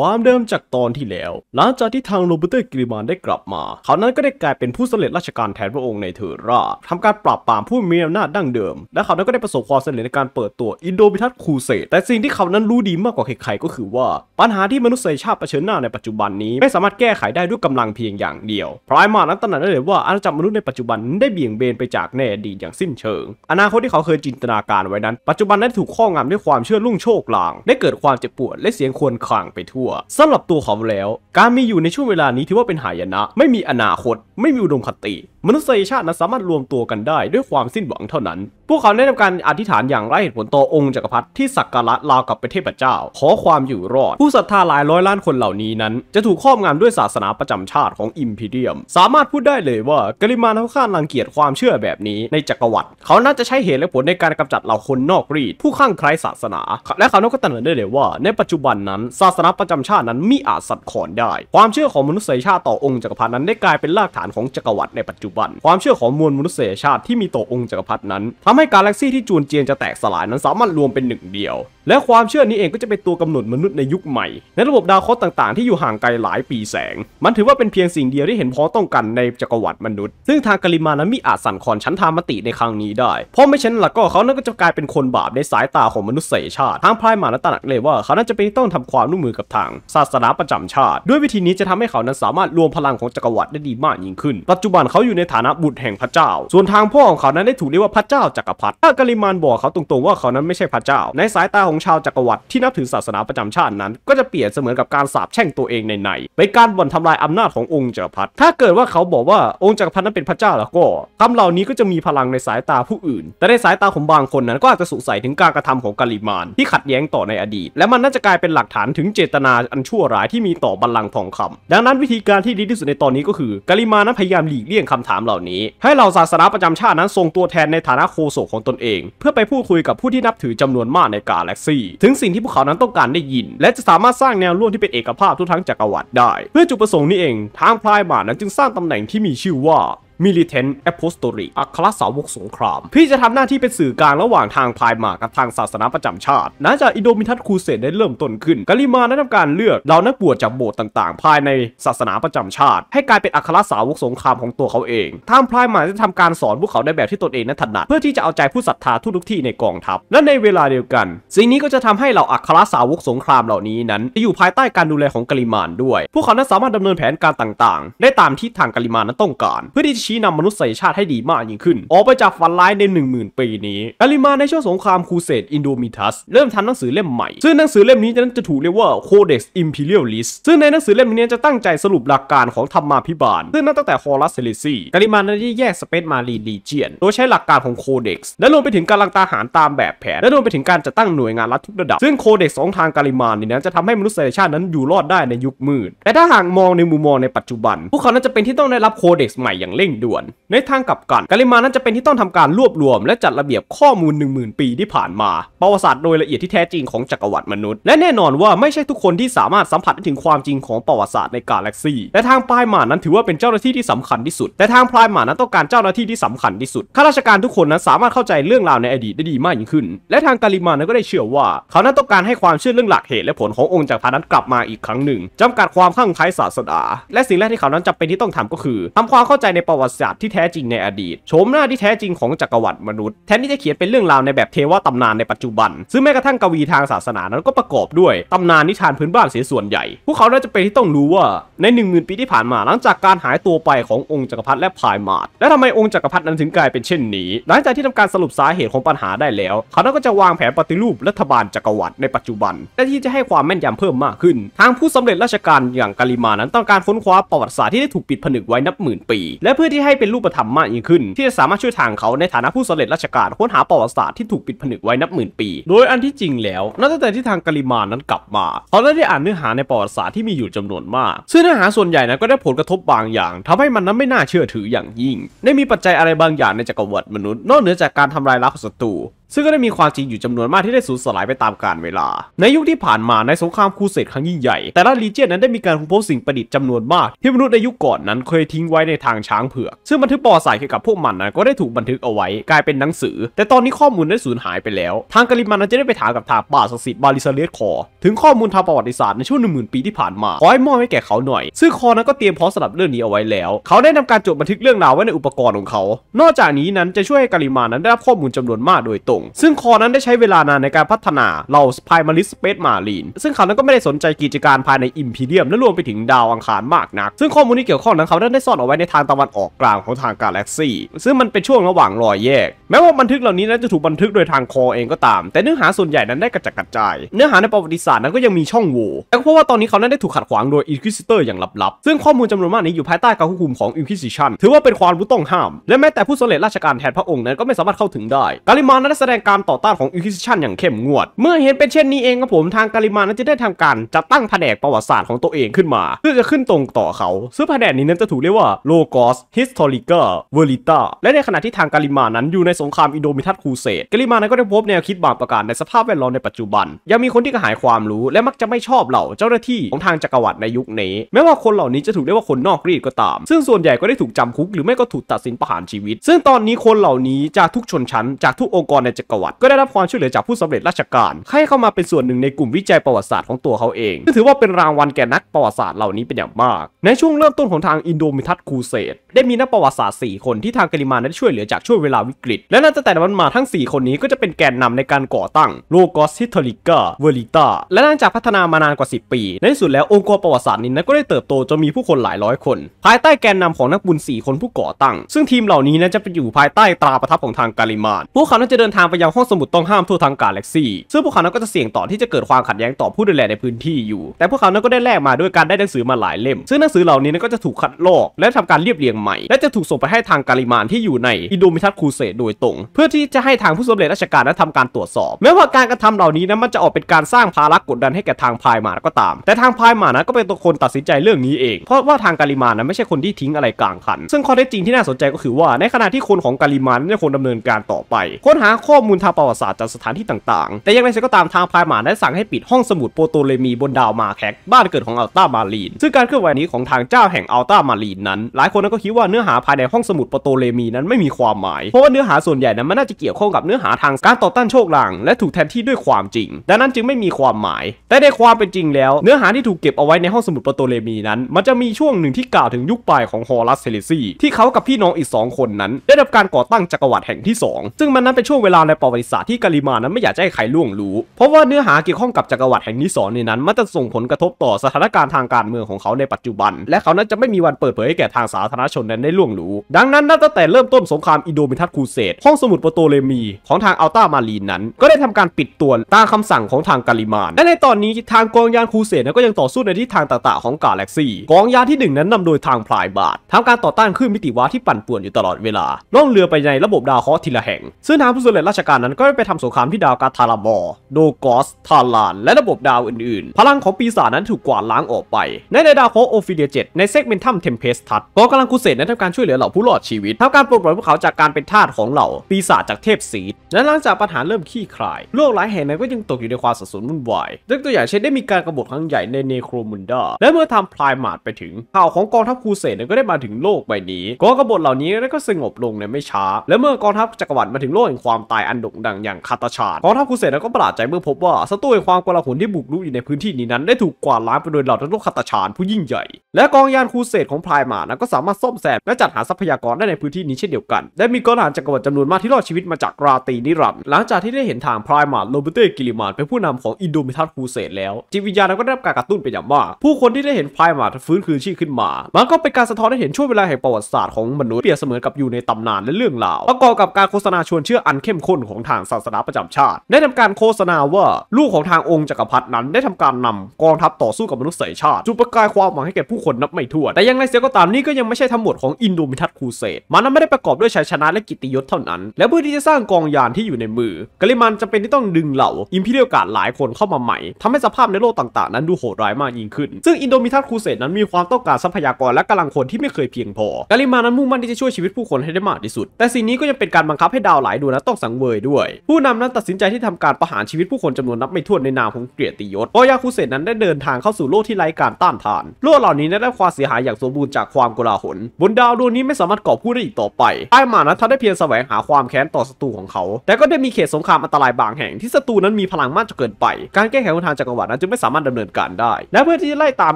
ความเดิมจากตอนที่แล้ว หลังจากที่ทางโรเบิร์ตกิริมานได้กลับมา เขานั้นก็ได้กลายเป็นผู้สำเร็จราชการแทนพระองค์ในเทอร่าทำการปราบปรามผู้มีอำนาจดั้งเดิม และเขานั้นก็ได้ประสบความสำเร็จในการเปิดตัวอินโดบิทัสคูเซตแต่สิ่งที่เขานั้นรู้ดีมากกว่าใครๆก็คือว่าปัญหาที่มนุษยชาติเผชิญหน้าในปัจจุบันนี้ไม่สามารถแก้ไขได้ด้วยกำลังเพียงอย่างเดียวพรายมานั้นตระหนักได้เลยว่าอาณาจักรมนุษย์ในปัจจุบันได้เบี่ยงเบนไปจากแน่ดีอย่างสิ้นเชิง อนาคตที่เขาเคยจินตนาการไว้นั้น ปัจจุบันนั้ถูกข้องำด้วยความเชื่อลุ่งโชคลาง ได้เกิดความเจ็บปวดและเสียงควรคลางไปทั่ววสำหรับตัวเขาแล้ว การมีอยู่ในช่วงเวลานี้ถือว่าเป็นหายนะ ไม่มีอนาคต ไม่มีอุดมคติ มนุษยชาตินั้นสามารถรวมตัวกันได้ด้วยความสิ้นหวังเท่านั้นพวกเขาได้ทำการอธิษฐานอย่างไร้เหตุผลต่อองค์จักรพรรดิที่สักการะราวกับเปเทพเจ้า ขอความอยู่รอดผู้ศรัทธาหลายร้อยล้านคนเหล่านี้นั้นจะถูกครอบงำด้วยศาสนาประจำชาติของอิมพีเรียมสามารถพูดได้เลยว่ากริมานาข้ารังเกียจความเชื่อแบบนี้ในจักรวรรดิเขาน่าจะใช้เหตุและผลในการกำจัดเหล่าคนนอกรีดผู้ข้างใครศาสนา และเขาก็ตระหนักได้เลยว่าในปัจจุบันนั้นศาสนาประจำชาตินั้นมิอาจสัตย์ขอนได้ ความเชื่อของมนุษยชาติต่อองค์จักรพรรดินั้นได้กลายเป็นรากฐานของจักรวรรดิในปัจจุบันความเชื่อของมวลมนุษยชาติที่มีต่อองค์จักรพรรดินั้นทให้กาแล็กซี่ที่จูนเจียนจะแตกสลายนั้นสามารถรวมเป็นหนึ่งเดียว และความเชื่อนี้เองก็จะเป็นตัวกำหนดมนุษย์ในยุคใหม่ในระบบดาวเคราะห์ต่างๆ ที่อยู่ห่างไกลหลายปีแสง มันถือว่าเป็นเพียงสิ่งเดียวที่เห็นพ้องต้องกันในจักรวรรดิมนุษย์ ซึ่งทางกาลิมานั้นมีอาจสั่นคลอนชั้นธรรมติในครั้งนี้ได้ เพราะไม่เช่นละก็เขานั้นก็จะกลายเป็นคนบาปในสายตาของมนุษยชาติ ทางพรายมานั้นตระหนักเลยว่าเขานั้นจะเป็นต้องทำความร่วมมือกับทาง ศาสนาประจำชาติ ด้วยวิธีนี้จะทำให้เขานั้นสามารถรวมพลังของจักรวรรดิได้ดีมากยิ่งขึ้น ปัจจุบันเขาอยู่ในฐานะบุตรแห่งพระเจ้า ส่วนทางพ่อของเขานั้นได้ถูกเรียกว่าพระเจ้าจักรพรรดิถ้ากลิมานบอกเขาตรงๆว่าเขานั้นไม่ใช่พระเจ้า ในสายตาของชาวจักรวรรดิที่นับถือศาสนาประจำชาตินั้น ก็จะเปลี่ยนเสมือนกับการสาปแช่งตัวเองในในเป็นการบ่นทำลายอำนาจขององค์จักรพรรดิถ้าเกิดว่าเขาบอกว่าองค์จักรพรรดินั้นเป็นพระเจ้าแล้วก็คำเหล่านี้ก็จะมีพลังในสายตาผู้อื่น แต่ในสายตาของบางคนนั้นก็อาจจะสงสัยถึงการกระทำของกลิมานที่ขัดแย้งต่อในอดีตและมันน่าจะกลายเป็นหลักฐานถึงเจตนาอันชั่วร้ายที่มีต่อบัลลังก์ทองคำ ดังนั้นวิธีการที่ดีที่สุดในตอนนี้ก็คือกลิมานั้นพยายามหลีกเลี่ยงคำถามเหล่านี้ ให้เหล่าศาสนาประจำชาตินั้นทรงตัวแทนในฐานะโคสงค์ของตนเอง เพื่อไปพูดคุยกับผู้ที่นับถือจำนวนมากในกาแล็กซี่ ถึงสิ่งที่พวกเขานั้นต้องการได้ยิน และจะสามารถสร้างแนวร่วมที่เป็นเอกภาพทุกทั้งจักรวรรดิได้ เพื่อจุดประสงค์นี้เอง ทางพลายมานั้นจึงสร้างตำแหน่งที่มีชื่อว่ามิลิเทนแอพโพสตอรีอัครสาวกสงครามพี่จะทำหน้าที่เป็นสื่อกลางระหว่างทางพายมากับทางศาสนาประจำชาติหลังจากอิโดมิทัตคูเซตได้เริ่มต้นขึ้น กาลิมาได้ทำการเลือกเหล่านักบวชจากโบสถ์ต่างๆ ภายในศาสนาประจำชาติ ให้กลายเป็นอัครสาวกสงครามของตัวเขาเองทางพายมาจะทำการสอนพวกเขาในแบบที่ตนเองนั้นถนัด เพื่อที่จะเอาใจผู้ศรัทธาทุกที่ในกองทัพและในเวลาเดียวกัน สิ่งนี้ก็จะทำให้เหล่าอัครสาวกสงครามเหล่านี้นั้นอยู่ภายใต้การดูแลของกาลิมานด้วย พวกเขานั้นสามารถดำเนินแผนการต่างๆ ได้ตามที่ทางกาลิมานนั้นต้องการเพื่อที่ชี้นำมนุษยชาติให้ดีมากยิ่งขึ้น ออกไปจากฝันร้ายใน 10,000 ปีนี้ กาลิมาในช่วงสงครามครูเสดอินโดมิทัส เริ่มทำหนังสือเล่มใหม่ ซึ่งหนังสือเล่มนี้จะนั้นจะถูกเรียกว่า Codex Imperialis ซึ่งในหนังสือเล่มนี้จะตั้งใจสรุปหลักการของธรรมาภิบาลซึ่งนับตั้งแต่ฮอรัสเซเลซี กาลิมานั้นได้แยกสเปซมารีดีเจียน โดยใช้หลักการของโคเด็กซ์ และรวมไปถึงการลังตาหารตามแบบแผน และรวมไปถึงการจัดตั้งหน่วยงานรัฐทุกระดับ ซึ่งโคเด็กซ์สองทางกาลิมานี่นั้นจะทำให้มนุษยชาตินั้นอยู่รอดได้ในยุคมืดแต่ถ้าหากมองในมุมมองในปัจจุบันพวกเขานั้นจะเป็นที่ต้องได้รับโคเด็กซ์ใหม่อย่างเร่งด่วนในทางกลับกันกาลิมานั้นจะเป็นที่ต้องทำการรวบรวม และจัดระเบียบข้อมูล 1 0,000 ปีที่ผ่านมา ประวัติศาสตร์โดยละเอียดที่แท้จริงของจักรวรรดิมนุษย์ และแน่นอนว่าไม่ใช่ทุกคนที่สามารถสัมผัสถึงความจริงของประวัติศาสตร์ในกาแล็กซีแต่ทางปลายหมานั้นถือว่าเป็นเจ้าหน้าที่ที่สำคัญที่สุด แต่ทางปลายหมานั้นต้องการเจ้าหน้าที่ที่สำคัญที่สุดข้าราชการทุกคนนั้นสามารถเข้าใจเรื่องราวในอดีตได้ดีมากยิ่งขึ้น และทางกาลิมานั้นก็ได้เชื่อว่า เขานั้นต้องการให้ความเชื่อเรื่องหลักเหตุและผลขององค์จักรพรรดินั้นกลับมาอีกครั้งหนึ่ง จำกัดความข้างไคล้ศาสนาและสิ่งแรกที่เขานั้นจำเป็นที่ต้องทำก็คือ ทำความเข้าใจในประวัวัติศาสตร์ที่แท้จริงในอดีตโฉมหน้าที่แท้จริงของจักรวรรดิมนุษย์แทนที่จะเขียนเป็นเรื่องราวในแบบเทวตำนานในปัจจุบัน ซึ่งแม้กระทั่งกวีทางศาสนานั้นก็ประกอบด้วย ตำนานนิทานพื้นบ้านเสียส่วนใหญ่พวกเขาน่าจะเป็นที่ต้องรู้ว่าใน 1 0,000 ปีที่ผ่านมาหลังจากการหายตัวไปขององค์จักรพรรดิและพายมาดและทำไมองค์จักรพรรดินั้นถึงกลายเป็นเช่นนี้ หลังจากที่ทำการสรุปสาเหตุของปัญหาได้แล้ว เขาก็จะวางแผนปฏิรูปรัฐบาลจักรวรรดิในปัจจุบันและที่จะให้ความแม่นยำเพิ่มมากขึ้น ทางผู้สำเร็จราชการอย่างกาลิมานั้น ต้องการค้นคว้าประวัติศาสตร์ที่ได้ถูกปิดผนึกไว้นับหมื่นปีและเพื่อที่ให้เป็นรูปธรรมมากยิ่งขึ้นที่จะสามารถช่วยทางเขาในฐานะผู้สำเร็จราชการค้นหาประวัติศาสตร์ที่ถูกปิดผนึกไว้นับหมื่นปีโดยอันที่จริงแล้ว นับตั้งแต่ที่ทางกาลิมานนั้นกลับมาเขาได้อ่านเนื้อหาในประวัติศาสตร์ ที่มีอยู่จำนวนมาก ซึ่งเนื้อหาส่วนใหญ่นั้นก็ได้ผลกระทบบางอย่าง ทำให้มันนั้นไม่น่าเชื่อถืออย่างยิ่งได้มีปัจจัยอะไรบางอย่างในจักรวรรดิมนุษย์นอกเหนือจากการทำลายล้างงศัตรูซึ่งก็ได้มีความจริงอยู่จำนวนมากที่ได้สูญสลายไปตามกาลเวลา ในยุคที่ผ่านมาในสงครามครูเสดครั้งยิ่งใหญ่แต่ละลีเจียนนั้นได้มีการค้นพบสิ่งประดิษฐ์จำนวนมากที่มนุษย์ในยุคก่อนนั้นเคยทิ้งไว้ในทางช้างเผือก ซึ่งบันทึกปอสายเกี่ยวกับพวกมันนั้นก็ได้ถูกบันทึกเอาไว้กลายเป็นหนังสือ แต่ตอนนี้ข้อมูลได้สูญหายไปแล้ว ทางกาลิมันนั้นจะได้ไปถามกับทางป่าศักดิ์สิทธิ์บาลิซาเลียสคอถึงข้อมูลทางประวัติศาสตร์ในช่วงหนึ่งหมื่นปีที่ผ่านมาขอให้มอบให้แก่เขาหน่อยซึ่งคอนั้นก็เตรียมพร้อมสำหรับเรื่องนี้เอาไว้แล้ว เขาได้นำการจดบันทึกเรื่องราวไว้ในอุปกรณ์ของเขา นอกจากนี้นั้นจะช่วยให้กาลิมานั้นได้รับข้อมูลจำนวนมากโดยตรงซึ่งคอนั้นได้ใช้เวลานานในการพัฒนาเหล่าสไยมาริสเปซมารีน ซึ่งเขานั้นก็ไม่ได้สนใจกิจการภายในอิมพีเรียม และรวมไปถึงดาวอังคารมากนัก ซึ่งข้อมูลที่เกี่ยวข้องนั้นเขาได้ซ่อนเอาไว้ในทางตะวันออกกลางของทางกาแล็กซี่ซึ่งมันเป็นช่วงระหว่างรอยแยก แม้ว่าบันทึกเหล่านี้นั้นจะถูกบันทึกโดยทางคอเองก็ตาม แต่เนื้อหาส่วนใหญ่นั้นได้กระจัดกระจายเนื้อหาในประวัติศาสตร์นั้นก็ยังมีช่องโหว่แต่เพราะว่าตอนนี้เขานั้นได้ถูกขัดขวางโดยอินควิซิเตอร์อย่างลับๆซึ่งข้อมูลจำนวนมากนี้อยู่ภายใต้การควบคุมของอินควิซิชันถือว่าเป็นความรู้ต้องห้ามและแม้แต่ผู้สำเร็จราชการแทนพระองค์นั้นก็ไม่สามารถเข้าถึงได้กาลิมานั้นแสแสดงการต่อต้านของอิคิชันอย่างเข้มงวด เมื่อเห็นเป็นเช่นนี้เองครับผมทางการิมานั้นจะได้ทำการจัดตั้งแผนกประวัติศาสตร์ของตัวเองขึ้นมา เพื่อจะขึ้นตรงต่อเขาซึ่งแผนกนี้นั้นจะถูกเรียกว่าโลกอสฮิสตอริกาเวอลิตาและในขณะที่ทางการิมานั้น อยู่ในสงครามอิโดมิทัตคูเซตการิมานั้นก็ได้พบแนวคิดบางประการในสภาพแวดล้อมในปัจจุบัน ยังมีคนที่กระหายความรู้และมักจะไม่ชอบเหล่าเจ้าหน้าที่ ของทางจักรวรรดิในยุคนี้แม้ว่าคนเหล่านี้จะถูกเรียกว่าคนนอกรีดก็ตาม ซึ่งส่วนใหญ่ก็ได้ถูกจำคุกหรือไม่ก็ถูกตัดสินประหารชีวิต ซึ่งตอนนี้คนเหล่านี้จากทุกชนชั้นจากทุกองค์กรในจักรวรรดิก็ได้รับความช่วยเหลือจากผู้สำเร็จราชการ ให้เข้ามาเป็นส่วนหนึ่งในกลุ่มวิจัยประวัติศาสตร์ของตัวเขาเองซึ่งถือว่าเป็นรางวัลแก่นักประวัติศาสตร์เหล่านี้เป็นอย่างมาก ในช่วงเริ่มต้นของทางอินโดมิทัสคูเซตได้มีนักประวัติศาสตร์4คนที่ทางการิมานด้ช่วยเหลือจากช่วงเวลาวิกฤต และนับตัแต่วันมาทั้ง 4 คนนี้ก็จะเป็นแกนนำในการก่อตั้งโลกอสฮิทอลิกาเวลิตาและหลังจากพัฒนามานานกว่า10ปี ในที่สุดแล้วองค์กรประวัติศาสตร์นี้นั้นก็ได้เติบโตจนมีผู้คนหลายร้อยคน ภายใต้แกนนำของนักบุญ 4 คนผู้ก่อตั้ง ซึ่งทีมเหล่านี้นั้นจะเปอยู่ภายใต้ตราประทับของทางกาลิมานพวกเขาจะเดินทางามไปยังห้องสมุดต้องห้ามทั่วทางกาแล็กซี่ซึ่งพวกเขานั้นก็จะเสี่ยงต่อที่จะเกิดความขัดแย้งต่อผู้ดูแลในพื้นที่อยู่ แต่พวกเขานั้นก็ได้แลกมาด้วยการได้หนังสือมาหลายเล่ม ซึ่งหนังสือเหล่านี้นั้นก็จะถูกคัดลอกและทำการเรียบเรียงใหม่และจะถูกส่งไปให้ทางการิมานที่อยู่ในอินโดมิทัสคูเซโดยตรง เพื่อที่จะให้ทางผู้สำเร็จราชการนั้นทำการตรวจสอบแม้ว่าการกระทำเหล่านี้นั้นมันจะออกเป็นการสร้างภาระกดดันให้แก่ทางพายมาก็ตาม แต่ทางพายมานะก็เป็นตัวคนตัดสินใจเรื่องนี้เอง เพราะว่าทางการิมานั้นไม่ใช่คนที่ทิ้งอะไรกลางคัน ซึ่งข้อเท็จจริงที่น่าสนใจก็คือว่า ในขณะที่คนของการิมานยังคงดำเนินการต่อไปค้นหาข้อข้อมูลทางประวัติศาสตร์จากสถานที่ต่างๆ แต่ยยงไงไรก็ตามทางพายหมาได้สั่งให้ปิดห้องสมุดโปโตเลมีบนดาวมาแคกบ้านเกิดของอัลต้ามารีน ซึ่งการเคลื่อนไหวนี้ของทางเจ้าแห่งอัลต้ามารีนนั้น หลายคนก็คิดว่าเนื้อหาภายในห้องสมุดโปโตเลมีนั้นไม่มีความหมาย เพราะว่าเนื้อหาส่วนใหญ่นั้นมันน่าจะเกี่ยวข้องกับเนื้อหาทางการต่อต้านโชคลางและถูกแทนที่ด้วยความจริง ดังนั้นจึงไม่มีความหมาย แต่ในความเป็นจริงแล้ว เนื้อหาที่ถูกเก็บเอาไว้ในห้องสมุดโปโตเลมีนั้นมันจะมีช่วงหนึ่งที่กล่าวถึงยุคปลายของฮอรัสเซเลซีที่เขากับพี่น้องอีก 2 คนนั้น ได้รับการก่อตั้งจักรวรรดิแห่งที่ 2 ซึ่งมันนั้นเป็นช่วงเวลาในประวัติศาสตร์ที่กาลิมานั้นไม่อยากจะให้ใครล่วงรู้ เพราะว่าเนื้อหาเกี่ยวข้องกับจักรวรรดิแห่งนิสอนในนั้นมันจะส่งผลกระทบต่อสถานการณ์ทางการเมืองของเขาในปัจจุบัน และเขานั้นจะไม่มีวันเปิดเผยให้แก่ทางสาธารณชนนั้นได้ล่วงรู้ ดังนั้นนับตั้งแต่เริ่มต้นสงครามอิโดมิทัสคูเซตห้องสมุดโปโตเลมีของทางอัลตามาลีนนั้น ก็ได้ทำการปิดตัวตามคำสั่งของทางกาลิมาน และในตอนนี้ทางกองยานคูเซตก็ยังต่อสู้ในทิศทางต่างๆ ของกาแล็กซี่กองยานที่ 1 นั้นนำโดยทางพลายบาททำการต่อต้านขึ้นมิติวาที่ปั่นป่วนอยู่ตลอดเวลาล่องเรือไปในระบบดาวเคราะห์ทีละแห่ง ซึ่งทางผู้สำเร็จราชการนั้นก็ได้ไปทำสงครามที่ดาวกาทารามอโดกอส ทาลาน และระบบดาวอื่นๆ พลังของปีศาจนั้นถูกกวาดล้างออกไป ในดาวของโอฟิเดียเจ็ในเซกเมนทัมเทมเพสทัตกองกำลังกุเซดนั้นทำการช่วยเหลือเหล่าผู้รอดชีวิตทำการปลดปล่อยพวกเขาจากการเป็นทาสของเหล่า ปีศาจจากเทพสีดและหลังจากปัญหาเริ่มขี้คลาย โลกหลายแห่งนั้นก็ยังตกอยู่ในความสับสนวุ่นวาย ยกตัวอย่างเช่นได้มีการกบฏครั้งใหญ่ในเนโครมุนดาและเมื่อทำพลายมาดไปถึงข่าวของกองทัพกูเ้นก็ได้มาถึงโลกใบนี้กองกบฏเหล่านี้ก็สงบลงในไม่ช้าและเมื่อกองทัพจักรวรรดิมาถึงโลกแห่งความตายอันโด่งดังอย่างคาตาชาดกองทัพคูเสนก็ประหลาดใจเมื่อพบว่าสตูัตรูความกลาหลที่บุกรุกอยู่ในพื้นที่นี้นั้น ได้ถูกกวาดล้างไปโดยเหล่าทัพคาตาชาดผู้ยิ่งใหญ่ และกองยานคูเซดของพลายมานั้นก็สามารถซ่อมแซม และจัดหาทรัพยากรได้ในพื้นที่นี้เช่นเดียวกันได้มีกองทหารจักรวรรดิจำนวนมากที่รอดชีวิตมาจากราตีนิรันด์หลังจากที่ได้เห็นทางพลายมาโรเบเต้กิลิมานเป็นผู้นำของอินโดมิทัสคูเซดแล้วจิตวิญญาณก็ได้รับการกระตุ้นไปอย่างมากผู้คนที่ได้เห็นพลายมาฟื้นคืนชีพขึ้นมามันก็เป็นการสะท้อนให้เห็นช่วงเวลาแห่งประวัติศาสตร์ของมนุษย์เปรียบเสมือนกับอยู่ในตำนานและเรื่องราวประกอบกับการโฆษณาชวนเชื่ออันเข้มข้นของทางศาสนาประจำชาติ ได้ทำการโฆษณาว่าลูกของทางองค์จักรพรรดินั้น ได้ทำการนำกองทัพต่อสู้กับมนุษยชาติจุดประกายความหวังให้แก่ผู้คนนับไม่ถ้วน แต่ยังไรเสียก็ตามนี่ก็ยังไม่ใช่ทั้งหมดของอินโดมิทัสคูเซตมันนั้นไม่ได้ประกอบด้วยชัยชนะและกิติยศเท่านั้น และเพื่อที่จะสร้างกองยานที่อยู่ในมือกาิมันจำเป็นที่ต้องดึงเหล่าอิมพีเรียลการหลายคนเข้ามาใหม่ ทำให้สภาพในโลกต่าง ๆ นั้นดูโหดร้ายมากยิ่งขึ้นซึ่งอินโดมิทัสคูเซตนั้นมีความต้องการทรัพยากรและกำลังคนที่ไม่เคยเพียงพอกาิมานั้นมุ่งมั่นที่จะช่วยชีวิตผู้คนให้ได้มากที่สุด แต่สิ่งนี้ก็ยังเป็นการบังคับให้ดาวหลายดวงนั้นต้องสังเวยด้วย ผู้นำนั้นตัดสินใจที่ทำการประหารชีวิตผู้คนจำนวนนับไม่ถ้วนในนามของเกียรติยศโอรยาคุเซนั้นได้เดินทางเข้าสู่โลกที่ไร้การต้านทาน โลกเหล่านี้ได้รับความเสียหายอย่างสมบูรณ์จากความโกลาหลบนดาวดวงนี้ไม่สามารถก่อผู้ได้อีกต่อไปไอ้หมานั้นท่านได้เพียงแสวงหาความแค้นต่อศัตรูของเขา แต่ก็ได้มีเขตสงครามอันตรายบางแห่งที่ศัตรูนั้นมีพลังมากจนเกินไป การแก้ไขขอทางจักรวรรดินั้นจึงไม่สามารถดำเนินการได้ และเพื่อที่จะไล่ตาม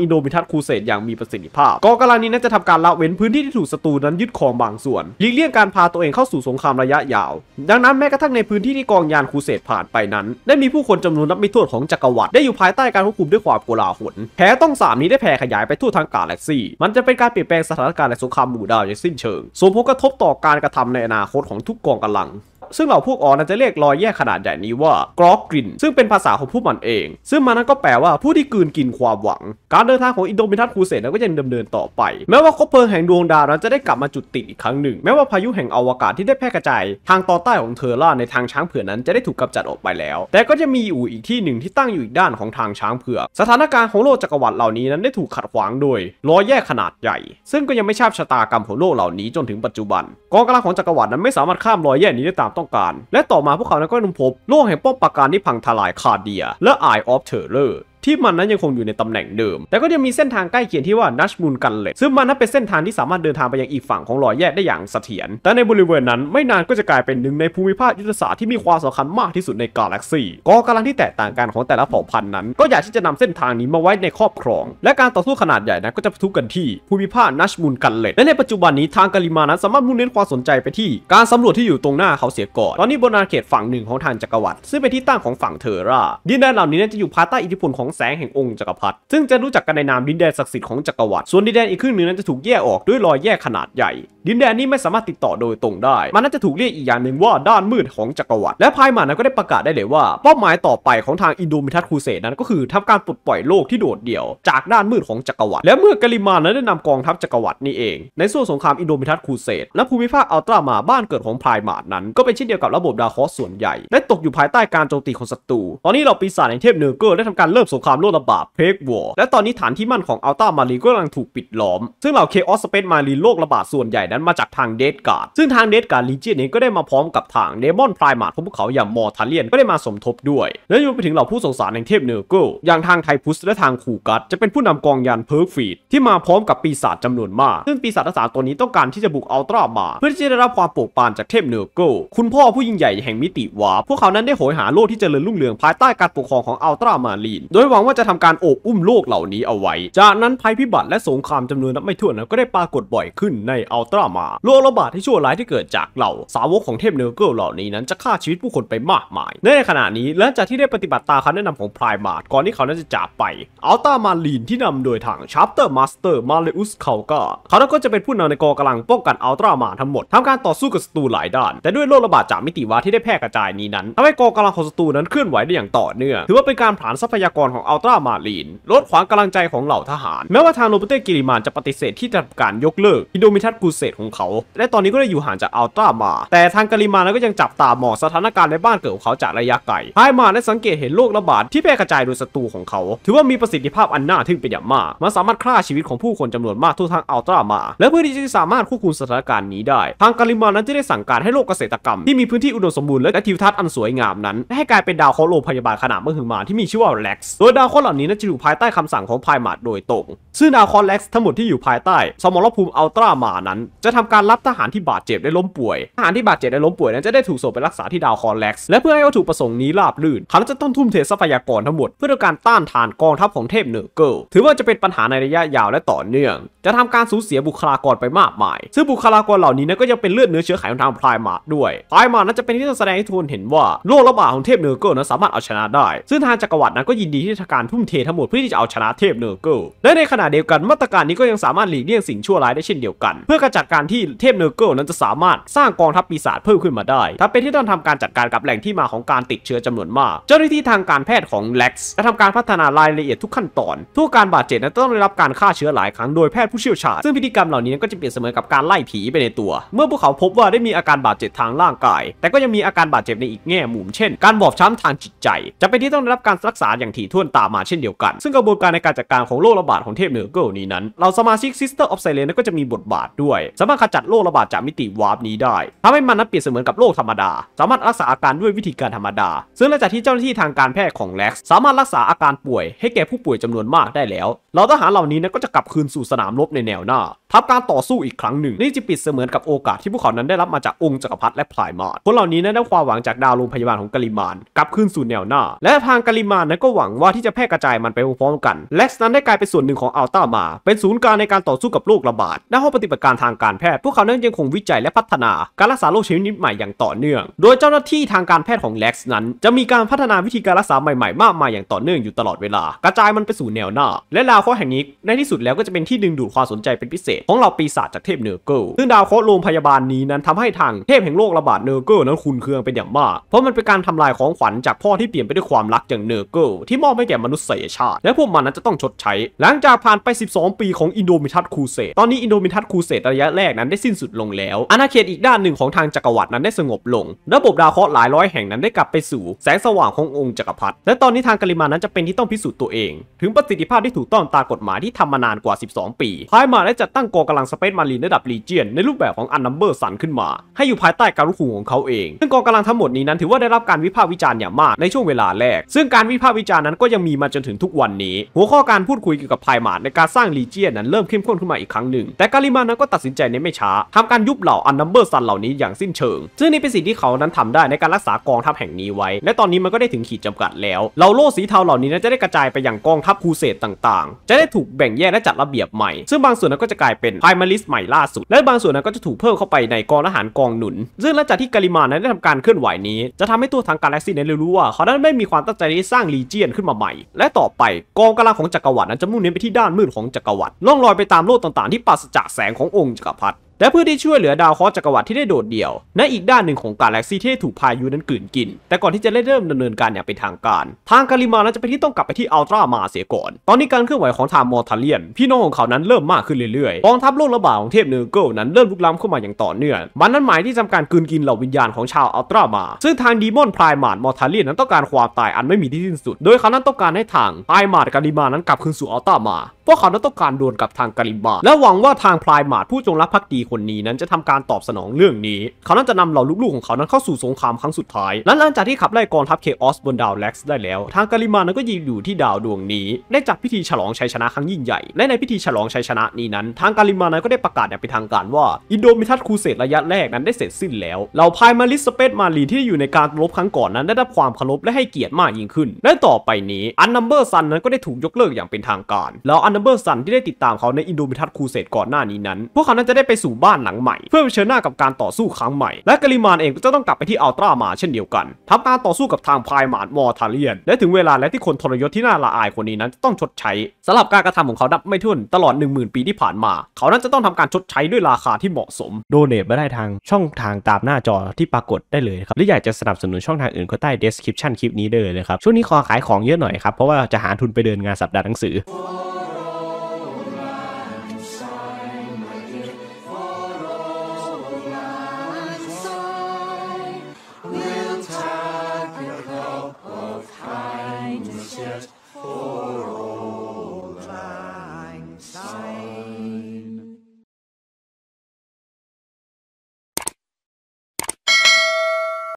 อินโดมิทัสคูเซนอย่างมีประสิทธิภาพกองกำลังนี้นั้นจะทำการละเว้นพื้นที่ที่ถูกศัตรูนั้นยึดครองบางส่วนหลีกเลี่ยงการพาตัวเองเข้าสู่สงครามระยะยาวดังนั้นแม้กระทั่งในพื้นที่ที่กองยานคูเสดผ่านไปนั้น ได้มีผู้คนจำนวนนับไม่ถ้วนของจักรวรรดิได้อยู่ภายใต้การควบคุมด้วยความโกลาหลแผลต้องสามนี้ได้แผ่ขยายไปทั่วทั้งกาแล็กซี่ มันจะเป็นการเปลี่ยนแปลงสถานการณ์ในสงครามหมู่ดาวอย่างสิ้นเชิงส่งผลกระทบต่อการกระทำในอนาคตของทุกกองกำลังซึ่งเหล่าพวกออนจะเรียกรอยแยกขนาดใหญ่นี้ว่ากรอกกลิ่นซึ่งเป็นภาษาของพวกมันเอง ซึ่งมันนั้นก็แปลว่าผู้ที่กืนกินความหวัง การเดินทางของอินโดมิทัสคูเซนก็ยังดำเนินต่อไปแม้ว่าคบเพลิงแห่งดวงดาวนั้นจะได้กลับมาจุดติดอีกครั้งหนึ่ง แม้ว่าพายุแห่งอวกาศที่ได้แพร่กระจายทางตอนใต้ของเทอร์ล่าในทางช้างเผือกนั้นจะได้ถูกกำจัดออกไปแล้ว แต่ก็จะมีอยู่อีกที่หนึ่งที่ตั้งอยู่อีกด้านของทางช้างเผือกสถานการณ์ของโลกจักรวรรดิเหล่านี้นั้นได้ถูกขัดขวางโดยรอยแยกขนาดใหญ่ซึ่งก็ยังไม่ทราบชะตากรรมของโลกเหล่านี้จนถึงปัจจุบันกองกำลังของจักรวรรดินั้นไม่สามารถข้ามรอยแยกนี้ได้ตามต้องการ และต่อมาพวกเขานั้นก็ไดพบโลกแห่งป้อมปราการที่พังทลายคาเดีย และไอออฟเทอร์เลอร์ที่มันนั้นยังคงอยู่ในตำแหน่งเดิม แต่ก็ยังมีเส้นทางใกล้เคียงที่ว่านัชมูลกันเลตซึ่งมันนั้นเป็นเส้นทางที่สามารถเดินทางไปยังอีกฝั่งของรอยแยกได้อย่างเสถียร แต่ในบริเวณนั้นไม่นานก็จะกลายเป็นหนึ่งในภูมิภาคยุทธศาสตร์ที่มีความสำคัญมากที่สุดในกาแล็กซี กอกำลังที่แตกต่างกันของแต่ละเผ่าพันธุ์นั้นก็อยากที่จะนำเส้นทางนี้มาไว้ในครอบครอง และการต่อสู้ขนาดใหญ่นั้นก็จะทุกกันที่ภูมิภาคนัชมูลกันเลตและในปัจจุบันนี้ทางกาลิมานั้นสามารถมุ่งเน้นความสนใจไปที่ การสำรวจที่อยู่ตรงหน้าเขาเสียก่อนตอนนี้บนอาณาเขตฝั่งหนึ่งของทางจักรวรรดิซึ่งเป็นที่ตั้งของฝั่งเทอร่าดินแดนเหล่านี้จะอยู่ภายใต้อิทธิพลของแสงแห่งองค์จักรพรรดิ ซึ่งจะรู้จักกันในนามดินแดนศักดิ์สิทธิ์ของจักรวรรดิ ส่วนดินแดนอีกครึ่งหนึ่งนั้นจะถูกแยกออกด้วยรอยแยกขนาดใหญ่ ดินแดนนี้ไม่สามารถติดต่อโดยตรงได้ มันน่าจะถูกเรียกอีกอย่างหนึ่งว่าด้านมืดของจักรวรรดิ และภายมานั้นก็ได้ประกาศได้เลยว่าเป้าหมายต่อไปของทางอินโดมิทัสคูเซนั้นก็คือทำการปลดปล่อยโลกที่โดดเดี่ยวจากด้านมืดของจักรวรรดิ และเมื่อกาลิมานั้นได้นำกองทัพจักรวรรดินี่เอง ในส่วนสงครามอินโดมิทัสคูเซนและภูมิภาคอัลตรามาบ้านเกิดของพายมานั้นก็เป็นเช่นเดียวกับระบบดาคอสส่วนใหญ่และตกอยู่ภายใต้การโจมตีของศัตรูตอนนี้เราปีศาจแห่งเทพเนอร์เกอร์ได้ทำการเริ่มสงความโลกระบาดเพกวอร์และตอนนี้ฐานที่มั่นของอัลต้ามารีก็กำลังถูกปิดล้อม ซึ่งเหล่าเคออสสเปซมารีโลกระบาดส่วนใหญ่นั้นมาจากทางเดดการ์ดซึ่งทางเดดการ์ดลีเจียนเองก็ได้มาพร้อมกับทางเดมอนพรายมาของพวกเขาอย่างมอร์ทาเลียนก็ได้มาสมทบด้วย และยังไปถึงเหล่าผู้สงสารแห่งเทพเนอร์เกิลอย่างทางไทพุสและทางคูกัตจะเป็นผู้นำกองยานเพิร์กฟีดที่มาพร้อมกับปีศาจจำนวนมาก ซึ่งปีศาจทั้งสามตัวนี้ต้องการที่จะบุกอัลตร้ามา เพื่อที่จะได้รับความปกปรานจากเทพเนอร์เกิลคุณพ่อผู้ยิ่งใหญ่แห่งมิติวาพวกเขานั้นได้โหยหาโลกที่จเจริญรุ่งเรืองภายใต้การปกครองของอัลตร้ามารีนโดยหวังว่าจะทำการโอบอุ้มโลกเหล่านี้เอาไว้ จากนั้นภัยพิบัติและสงครามจำนวนนับไม่ถ้วนก็ได้ปรากฏบ่อยขึ้นในอัลตรามา โรคระบาดที่ชั่วร้ายที่เกิดจากเหล่าสาวกของเทพเนเกิลเหล่านี้นั้นจะฆ่าชีวิตผู้คนไปมากมาย ในขณะนี้หลังจากที่ได้ปฏิบัติตามคำแนะนำของพรายมาร์ก่อนที่เขานั้นจะจากไป อัลตรามาลีนที่นำโดยทางชาร์ปเตอร์มาสเตอร์มาเลอุสเขาก็เขาก็จะเป็นผู้นำในกองกำลังป้องกันอัลตรามาทั้งหมดทำการต่อสู้กับศัตรูหลายด้าน แต่ด้วยโรคระบาดจากมิติวาที่ได้แพร่กระจายนี้นั้นทำให้กองกำลังของศัตรูนั้นเคลื่อนไหวได้อย่างต่อเนื่องถือว่าเป็นการผลาญทรัพยากรของอัลตรามารีนลดขวางกำลังใจของเหล่าทหาร แม้ว่าทางโรเบเต้กิริมานจะปฏิเสธที่จะการยกเลิกอินโดมิทัสกูเซตของเขา และตอนนี้ก็ได้อยู่ห่างจากอัลตรามาแต่ทางกิริมานก็ยังจับตามองสถานการณ์ในบ้านเกิดของเขาจากระยะไกลไฮมาได้สังเกตเห็นโรคระบาดที่แพร่กระจายโดยศัตรูของเขา ถือว่ามีประสิทธิภาพอันน่าทึ่งเป็นอย่างมากมันสามารถฆ่าชีวิตของผู้คนจำนวนมากทั่วทั้งอัลตรามา และเพื่อที่จะสามารถควบคุมสถานการณ์นี้ได้ ทางกิริมานนั้นจะได้สั่งการให้โลกเกษตรกรรมที่มีพื้นที่อุดมสมบูรณ์และทิวทัศน์อันสวยงามนั้นให้กลายเป็นดาวเคราะห์โลกพยาบาลขนาดมหึมาที่มีชื่อว่าแล็กซ์โดดยดาวเคราะห์เหล่านี้นั้นจะอยู่ภายใต้คำสั่งของพายมาดโดยตรง ซึ่งดาวเคราะห์เล็กทั้งหมดที่อยู่ภายใต้สมรภูมิอัลตรามานั้น จะทำการรับทหารที่บาดเจ็บได้ล้มป่วย ทหารที่บาดเจ็บได้ล้มป่วยนั้นจะได้ถูกส่งไปรักษาที่ดาวเคราะห์เล็กและเพื่อให้วัตถุประสงค์นี้ราบรื่น เขาจะต้องทุ่มเททรัพยากรทั้งหมด เพื่อการต้านทานกองทัพของเทพเนอร์เกิลถือว่าจะเป็นปัญหาในระยะยาวและต่อเนื่อง จะทำการสูญเสียบุคลากรไปมากมาย ซึ่งบุคลากรเหล่านี้นั้นก็ยังเป็นเลือดเนื้อเชื้อไขของทางพายมาดด้วยพายมานั้นจะเป็นที่แสดงให้ทุกคนเห็น ว่าโรคระบาดของเทพเนอร์เกิลนั้นสามารถเอาชนะได้ซึ่งทางจักรวรรดินั้นก็ยินดีที่ทธการทุ่มเททั้งหมดเพื่อที่จะเอาชนะเทพเนอร์เกิลและในขณะเดียวกันมาตรการนี้ก็ยังสามารถหลีกเลี่ยงสิ่งชั่วร้ายได้เช่นเดียวกัน เพื่อกระจัดการที่เทพเนอร์เกิลนั้นจะสามารถสร้างกองทัพปีศาจเพิ่มขึ้นมาได้ถ้าเป็นที่ต้องทำการจัดการกับแหล่งที่มาของการติดเชื้อจำนวนมาก เจ้าหน้าที่ทางการแพทย์ของเล็กซ์จะทำการพัฒนารายละเอียดทุกขั้นตอนทุกการบาดเจ็บนั้นต้องได้รับการฆ่าเชื้อหลายครั้งโดยแพทย์ผู้เชี่ยวชาญซึ่งพิธีกรรมเหล่านี้ก็จะเปรียบเสมือนกับการไล่ผีไปในตัว เมื่อพวกเขาพบว่าได้มีอาการบาดเจ็บทางร่างกาย แต่ก็ยังมีอาการบาดเจ็บในอีกแง่มุม เช่นการบอบช้ำทางจิตใจจะเป็นที่ต้องได้รับการรักษาอย่างถี่ถ้วนตามมาเช่นเดียวกัน ซึ่งกระบวนการในการจัดการของโรคระบาดของเทพเหนือเกิลนี้นั้น เราสมาชิกซิสเตอร์ออฟไซเลนก็จะมีบทบาทด้วย สามารถขจัดโรคระบาดจากมิติวาร์ปนี้ได้ทำให้มันนั้นเปรียบเสมือนกับโรคธรรมดา สามารถรักษาอาการด้วยวิธีการธรรมดา ซึ่งหลังจากที่เจ้าหน้าที่ทางการแพทย์ของแล็กสามารถรักษาอาการป่วยให้แก่ผู้ป่วยจำนวนมากได้แล้ว เราทหารเหล่านี้นนก็จะกลับคืนสู่สนามรบในแนวหน้าทับการต่อสู้อีกครั้งหนึ่งนี่จะปิดเสมือนกับโอกาสที่พวกเขานั้นได้รับมาจากองค์จักรพรรดิและพลายมาดคนเหล่านี้นั้นได้ความหวังจากดาวลงพยาบาลของกาลิมานกลับคืนสู่แนวหน้า และทางกาลิมานนั้นก็หวังว่าที่จะแพร่กระจายมันไปพร้อมกันแล็กซ์นั้นได้กลายเป็นส่วนหนึ่งของอัลต้ามา เป็นศูนย์กลางในการต่อสู้กับโรคระบาดและห้องปฏิบัติการทางการแพทย์ พวกเขานั้นยังคงวิจัยและพัฒนาการรักษาโรคชนิดใหม่อย่างต่อเนื่อง โดยเจ้าหน้าที่ทางการแพทย์ของแล็กซ์นั้นจะมีการพัฒนาวิธีการรักษาใหม่ๆมากมายอย่างต่อเนื่องอยู่ตลอดเวลากระจายมันไปสู่แนวหน้าและดาวเคราะห์แห่งนี้ในที่สุดแล้วก็จะเป็นที่ดึงดูดความสนใจเป็นพิเศษ ของเหล่าปีศาจจากเทพเนอร์เกิลซึ่งดาวเคราะห์โรงพยาบาลนี้นั้นทำให้ทางเทพแห่งโรคระบาดเนอร์เกิลนั้นคุนเคืองเป็นอย่างมากเพราะมันเป็นการทำลายของขวัญจากพ่อที่เปลี่ยนไปด้วยความรักอย่างเนอร์เกิลที่มอบแก่มนุษยชาติและพวกมันนั้นจะต้องชดใช้ หลังจากผ่านไป 12 ปีของอินโดมิทัสคูเซตตอนนี้อินโดมิทัสคูเซตระยะแรกนั้นได้สิ้นสุดลงแล้ว อาณาเขตอีกด้านหนึ่งของทางจักรวรรดินั้นได้สงบลง ระบบดาวเคราะห์หลายร้อยแห่งนั้นได้กลับไปสู่ แสงสว่างขององค์จักรพรรดิและตอนนี้ทางกาลิมานั้นจะเป็นที่ต้องพิสูจน์ตัวเอง ถึงประสิทธิภาพที่ถูกต้องตามกฎหมายที่ทำมานานกว่า 12 ปีพายมาได้จัดตั้งกองกำลังสเปซมารีนระดับลีเจียน ในรูปแบบของอันนัมเบอร์สันขึ้นมา ให้อยู่ภายใต้การควบคุมของเขาเองซึ่งกองกำลังทั้งหมดนี้นั้นถือว่าได้รับการวิพากษ์วิจารณ์อย่างมากในช่วงเวลาแรก ซึ่งการวิพากษ์วิจารณ์นั้นก็ยยังมีมาจนถึงทุกวันนี้ หัวข้อการพูดคุยเกี่ยวกับไพมาดในการสร้างลีเจียนนั้นเริ่มเข้มข้นขึ้นมาอีกครั้งหนึ่ง แต่กาลิมานั้นก็ตัดสินใจในไม่ช้า ทำการยุบเหล่าอันนัมเบอร์ซันเหล่านี้อย่างสิ้นเชิง ซึ่งนี่เป็นสิ่งที่เขานั้นทำได้ในการรักษากองทัพแห่งนี้ไว้ และตอนนี้มันก็ได้ถึงขีดจำกัดแล้วเหล่าโล่สีเทาเหล่านี้นั้นจะได้กระจายไปยังกองทัพคูเซตต่าง ๆ จะได้ถูกแบ่งแยกและจัดระเบียบใหม่ซึ่งบางส่วนนั้นก็จะกลายเป็นไพมาลิสใหม่ล่าสุดและบางส่วนนั้นก็จะถูกเพิ่มเข้าไปในกองทหารกองหนุนซึ่งหลังจากที่กาลิมานั้นได้ทำการเคลื่อนไหวนี้ จะทำให้ตัวทางกาแล็กซี่นั้นรู้ว่า เขานั้นไม่มีความตั้งใจที่สร้างลีเจียน ขึ้นมาม่และต่อไปกองกำลังของจักรวรรดินั้นจะมุ่งเน้นไปที่ด้านมืดของจักรวรรดิล่องลอยไปตามโลกต่างๆที่ปราศจากแสงขององค์จักรพรรดิและเพื่อที่ช่วยเหลือดาวเคราะห์จักรวรรดิที่ได้โดดเดี่ยวในอีกด้านหนึ่งของกาแล็กซีที่ถูกพายุนั้นกลืนกิน แต่ก่อนที่จะได้เริ่มดำเนินการอย่างเป็นทางการทางการิมานั้นจะไปที่ต้องกลับไปที่อัลตรามาเสียก่อนตอนนี้การเคลื่อนไหวของทางมอร์ทาเลียนพี่น้องของเขานั้นเริ่มมากขึ้นเรื่อยๆกองทัพโลกระบาดของเทพเนอร์เกิลนั้นเริ่มลุกล้ำเข้ามาอย่างต่อเนื่องมันนั้นหมายที่ทำการกลืนกินเหล่าวิญญาณของชาวอัลตรามาซึ่งทางดีมอนพรายมาร์มอร์ทาเลียนนั้นต้องการความตายอันไม่มีที่สิ้นสุดโดยเขานั้นต้องการให้ทางพรายมา์การิมานั้นกลับคืนสู่อัลตรามาพวกเขาต้องการดวลกับทางกาลิมบาและหวังว่าทางพลายหมาดผู้จงรักภักดีคนนี้นั้นจะทำการตอบสนองเรื่องนี้ เขานั้นจะนำเหล่าลูกๆของเขานั้นเข้าสู่สงครามครั้งสุดท้ายหลังจากที่ขับไล่กองทัพเคออสบนดาวเล็กซ์ได้แล้ว ทางกาลิมานั้นก็ยืนอยู่ที่ดาวดวงนี้ ได้จัดพิธีฉลองชัยชนะครั้งยิ่งใหญ่ และในพิธีฉลองชัยชนะนี้นั้น ทางกาลิมานั้นก็ได้ประกาศอย่างเป็นทางการว่าอินโดมิทัสคูเซตระยะแรกนั้นได้เสร็จสิ้นแล้ว เหล่าพายมาลิสเปตมาลีที่อยู่ในการรบครั้งก่อนนั้นได้รับความเคารพและให้เกียรติมากยิ่งขึ้น และต่อไปนี้อันนัมเบอร์ซันนั้นก็ได้ถูกยกเลิกอย่างเป็นทางการแล้วอันนัมเบอร์ซันที่ได้ติดตามเขาในอินโดมิทัสคูเซตก่อนหน้านี้นั้น พวกเขานั้นจะได้ไปสู่บ้านหลังใหม่เพื่อเผชิญหน้ากับการต่อสู้ครั้งใหม่ และกาลิมานเองก็จะต้องกลับไปที่อัลตรามาเช่นเดียวกันทำการต่อสู้กับทางพายมานมอทาเลียน และถึงเวลาแล้วที่คนทรยศที่น่าละอายคนนี้นั้นจะต้องชดใช้สำหรับการกระทำของเขาดับไม่ทุนตลอด 10,000 ปีที่ผ่านมา เขานั้นจะต้องทำการชดใช้ด้วยราคาที่เหมาะสมโดเนทม่ได้ทางช่องทางตามหน้าจอที่ปรากฏได้เลยครับ หรืออยากจะสนับสนุนช่องทางอื่นก็ใต้ description คลิปนี้ได้เลยครับช่วงนี้ขอขายของเยอะหน่อยครับเพราะว่าจะหาทุนไปเดินงานสัปดาห์หนังสือ